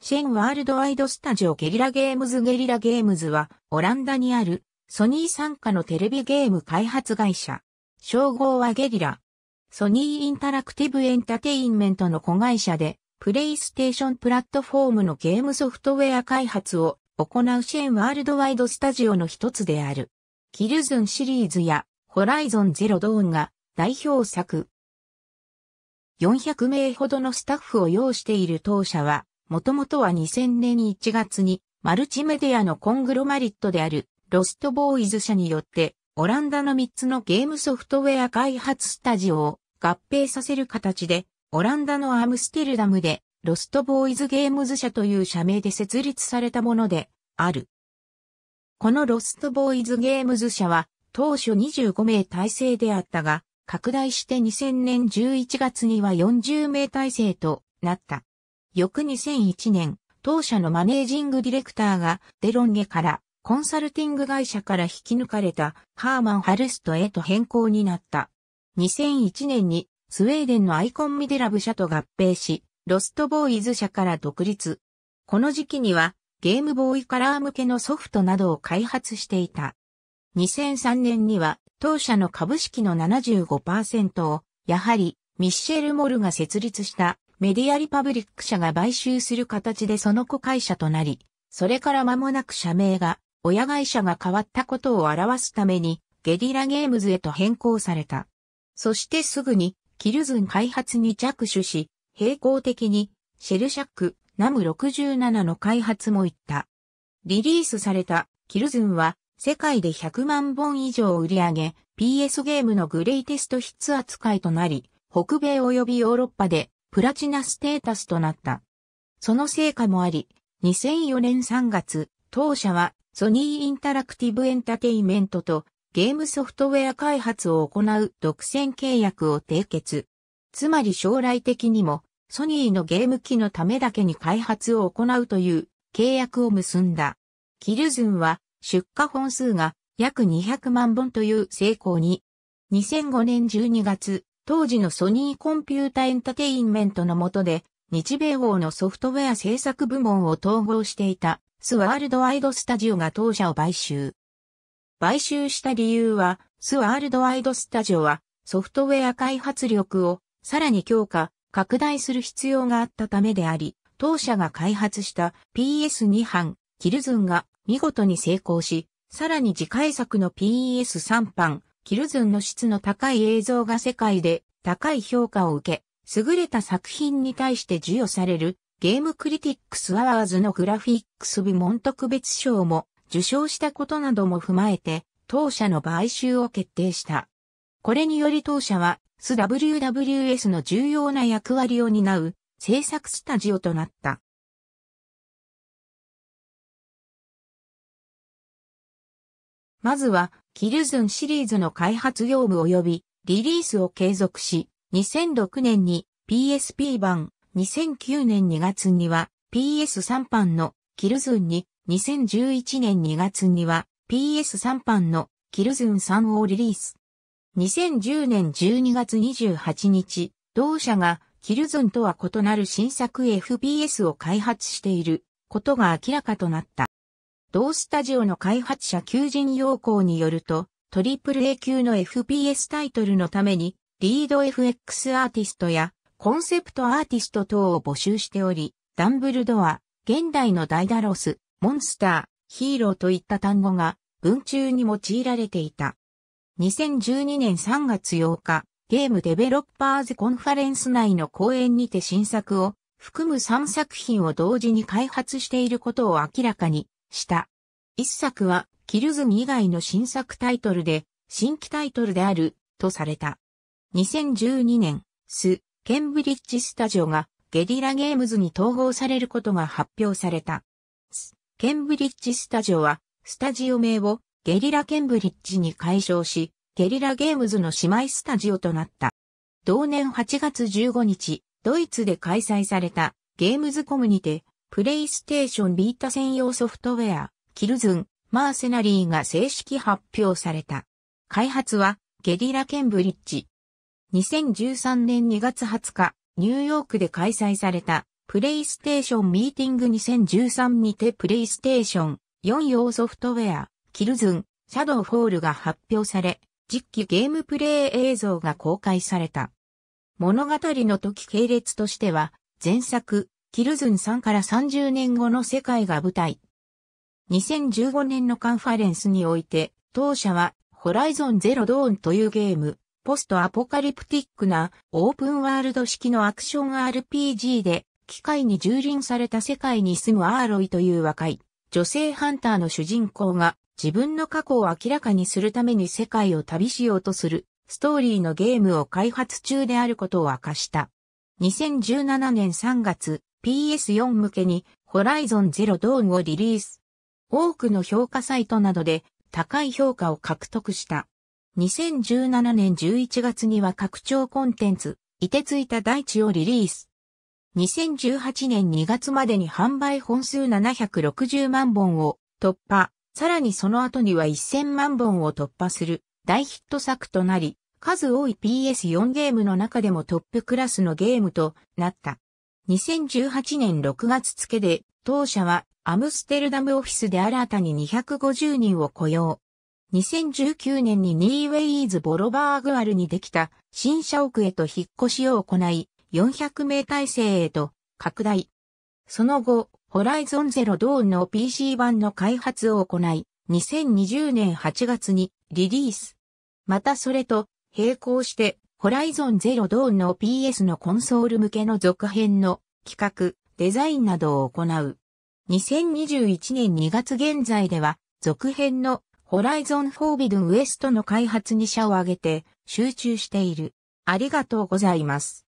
シェンワールドワイドスタジオゲリラゲームズゲリラゲームズは、オランダにある、ソニー参加のテレビゲーム開発会社。称号はゲリラ。ソニーインタラクティブエンタテインメントの子会社で、プレイステーションプラットフォームのゲームソフトウェア開発を行うシェンワールドワイドスタジオの一つである。キルズンシリーズやホライゾンゼロドーンが代表作。400名ほどのスタッフを要している当社は、もともとは2000年1月にマルチメディアのコングロマリットであるロストボーイズ社によってオランダの3つのゲームソフトウェア開発スタジオを合併させる形でオランダのアムステルダムでロストボーイズゲームズ社という社名で設立されたものである。このロストボーイズゲームズ社は当初25名体制であったが拡大して2000年11月には40名体制となった。翌2001年、当社のマネージングディレクターがデロンゲからコンサルティング会社から引き抜かれたハーマン・ハルストへと変更になった。2001年にスウェーデンのアイコンミデラブ社と合併し、ロストボーイズ社から独立。この時期にはゲームボーイカラー向けのソフトなどを開発していた。2003年には当社の株式の75%をやはりミッシェル・モルが設立したメディアリパブリック社が買収する形でその子会社となり、それから間もなく社名が親会社が変わったことを表すためにゲリラゲームズへと変更された。そしてすぐにキルズン開発に着手し、並行的にシェルシャックナム67の開発も行った。リリースされたキルズンは世界で100万本以上売り上げ PS ゲームのグレイテストヒッツ扱いとなり、北米及びヨーロッパでプラチナステータスとなった。その成果もあり、2004年3月、当社はソニーインタラクティブエンタテイメントとゲームソフトウェア開発を行う独占契約を締結。つまり将来的にもソニーのゲーム機のためだけに開発を行うという契約を結んだ。キルズンは出荷本数が約200万本という成功に、2005年12月、当時のソニーコンピュータエンタテインメントの下で、日米王のソフトウェア制作部門を統合していたスワールドワイドスタジオが当社を買収。買収した理由は、スワールドワイドスタジオはソフトウェア開発力をさらに強化、拡大する必要があったためであり、当社が開発した PS2 版、キルズンが見事に成功し、さらに次回作の PS3 版、キルズンの質の高い映像が世界で高い評価を受け、優れた作品に対して授与されるゲームクリティックスアワーズのグラフィックス部門特別賞も受賞したことなども踏まえて、当社の買収を決定した。これにより当社は、ス WWS の重要な役割を担う制作スタジオとなった。まずは、キルズンシリーズの開発業務及びリリースを継続し、2006年に PSP 版、2009年2月には PS3 版のキルズンに、2011年2月には PS3 版のキルズン3をリリース。2010年12月28日、同社がキルズンとは異なる新作 FPS を開発していることが明らかとなった。同スタジオの開発者求人要項によると、AAA 級の FPS タイトルのために、リード FX アーティストやコンセプトアーティスト等を募集しており、ダンブルドア、現代のダイダロス、モンスター、ヒーローといった単語が文中に用いられていた。2012年3月8日、ゲームデベロッパーズコンファレンス内の講演にて新作を含む3作品を同時に開発していることを明らかにした。一作は、キルズミ以外の新作タイトルで、新規タイトルである、とされた。2012年、ス、ケンブリッジスタジオが、ゲリラゲームズに統合されることが発表された。ス、ケンブリッジスタジオは、スタジオ名を、ゲリラケンブリッジに解消し、ゲリラゲームズの姉妹スタジオとなった。同年8月15日、ドイツで開催されたゲームズコムにてプレイステーションビータ専用ソフトウェア、キルズン、マーセナリーが正式発表された。開発は、ゲリラケンブリッジ。2013年2月20日、ニューヨークで開催された、プレイステーションミーティング2013にてプレイステーション4用ソフトウェア、キルズン、シャドウフォールが発表され、実機ゲームプレイ映像が公開された。物語の時系列としては、前作、キルズン3から30年後の世界が舞台。2015年のカンファレンスにおいて、当社は、ホライゾンゼロドーンというゲーム、ポストアポカリプティックなオープンワールド式のアクション RPG で、機械に蹂躙された世界に住むアーロイという若い、女性ハンターの主人公が、自分の過去を明らかにするために世界を旅しようとする、ストーリーのゲームを開発中であることを明かした。2017年3月、PS4 向けに Horizon Zero d をリリース。多くの評価サイトなどで高い評価を獲得した。2017年11月には拡張コンテンツ、凍てついた大地をリリース。2018年2月までに販売本数760万本を突破、さらにその後には1000万本を突破する大ヒット作となり、数多い PS4 ゲームの中でもトップクラスのゲームとなった。2018年6月付で、当社はアムステルダムオフィスで新たに250人を雇用。2019年にニーウェイズ・ボロバーグアルにできた新社屋へと引っ越しを行い、400名体制へと拡大。その後、ホライゾンゼロドーンの PC 版の開発を行い、2020年8月にリリース。またそれと並行してホライゾンゼロドーンの PS のコンソール向けの続編の企画、デザインなどを行う。2021年2月現在では、続編のホライゾンフォービドゥンウエストの開発に社を挙げて集中している。ありがとうございます。